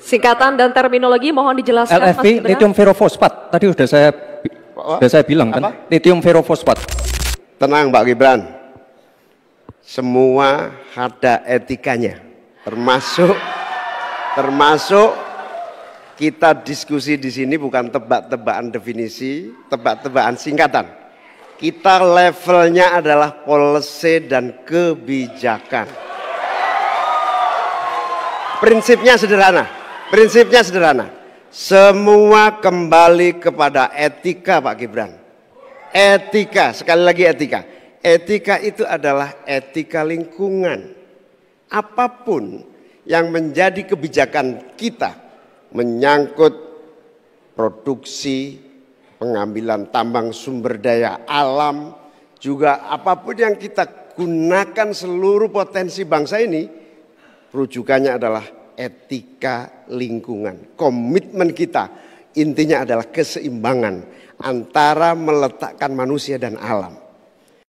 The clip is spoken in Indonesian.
Singkatan dan terminologi mohon dijelaskan. LFP, lithium ferrofosfat. Tadi sudah saya sudah saya bilang kan, Apa? ferofosfat. ferrofosfat. Tenang Pak Gibran, semua ada etikanya, termasuk termasuk kita diskusi di sini bukan tebak-tebakan definisi, tebak-tebakan singkatan. Kita levelnya adalah policy dan kebijakan. Prinsipnya sederhana. Prinsipnya sederhana. Semua kembali kepada etika Pak Gibran. Etika, sekali lagi etika. Etika itu adalah etika lingkungan. Apapun yang menjadi kebijakan kita menyangkut produksi, pengambilan tambang sumber daya alam, juga apapun yang kita gunakan seluruh potensi bangsa ini, rujukannya adalah etika lingkungan. Komitmen kita intinya adalah keseimbangan antara meletakkan manusia dan alam.